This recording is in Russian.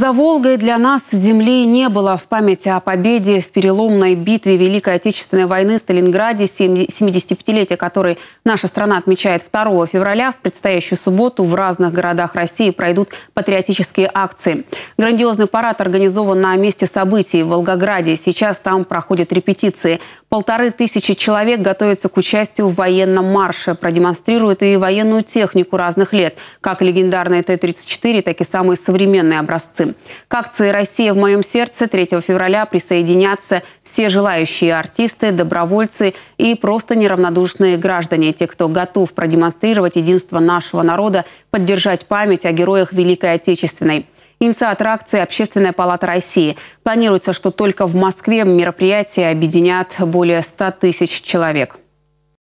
За Волгой для нас земли не было. В памяти о победе в переломной битве Великой Отечественной войны в Сталинграде, 75-летие которой наша страна отмечает 2 февраля, в предстоящую субботу в разных городах России пройдут патриотические акции. Грандиозный парад организован на месте событий в Волгограде. Сейчас там проходят репетиции. Полторы тысячи человек готовятся к участию в военном марше. Продемонстрируют и военную технику разных лет. Как легендарные Т-34, так и самые современные образцы. К акции «Россия в моем сердце» 3 февраля присоединятся все желающие артисты, добровольцы и просто неравнодушные граждане, те, кто готов продемонстрировать единство нашего народа, поддержать память о героях Великой Отечественной. Инициатор акции «Общественная палата России». Планируется, что только в Москве мероприятия объединят более 100 тысяч человек.